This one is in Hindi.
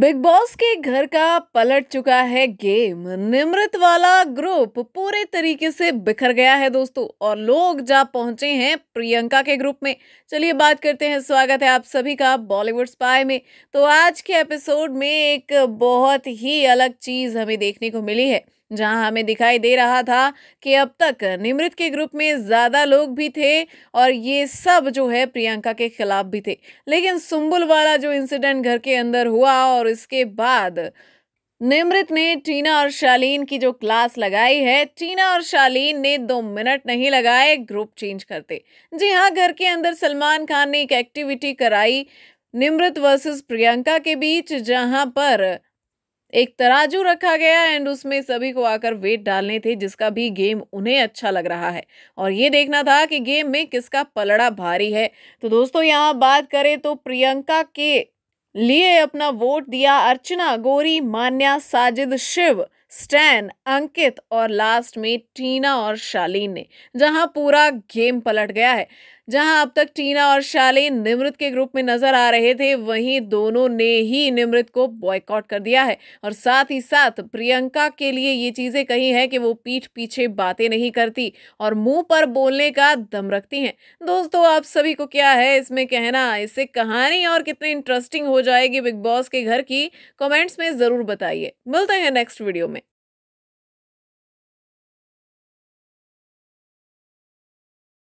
बिग बॉस के घर का पलट चुका है गेम निमृत वाला ग्रुप पूरे तरीके से बिखर गया है दोस्तों और लोग जा पहुंचे हैं प्रियंका के ग्रुप में चलिए बात करते हैं स्वागत है आप सभी का बॉलीवुड स्पाई में तो आज के एपिसोड में एक बहुत ही अलग चीज़ हमें देखने को मिली है जहां हमें दिखाई दे रहा था कि अब तक निमृत के ग्रुप में ज़्यादा लोग भी थे और ये सब जो है प्रियंका के खिलाफ भी थे लेकिन सुम्बुल वाला जो इंसिडेंट घर के अंदर हुआ और इसके बाद निमृत ने टीना और शालीन की जो क्लास लगाई है टीना और शालीन ने दो मिनट नहीं लगाए ग्रुप चेंज करते जी हाँ घर के अंदर सलमान खान ने एक एक्टिविटी कराई निमृत वर्सेस प्रियंका के बीच जहां पर एक तराजू रखा गया एंड उसमें सभी को आकर वेट डालने थे जिसका भी गेम उन्हें अच्छा लग रहा है और ये देखना था कि गेम में किसका पलड़ा भारी है तो दोस्तों यहाँ बात करें तो प्रियंका के लिए अपना वोट दिया अर्चना गोरी मान्या साजिद शिव स्टैन अंकित और लास्ट में टीना और शालीन ने जहां पूरा गेम पलट गया है जहां अब तक टीना और शालीन निमृत के ग्रुप में नजर आ रहे थे वहीं दोनों ने ही निमृत को बॉयकॉट कर दिया है और साथ ही साथ प्रियंका के लिए ये चीजें कही हैं कि वो पीठ पीछे बातें नहीं करती और मुंह पर बोलने का दम रखती हैं दोस्तों आप सभी को क्या है इसमें कहना इससे कहानी और कितनी इंटरेस्टिंग हो जाएगी बिग बॉस के घर की कॉमेंट्स में जरूर बताइए मिलते हैं नेक्स्ट वीडियो में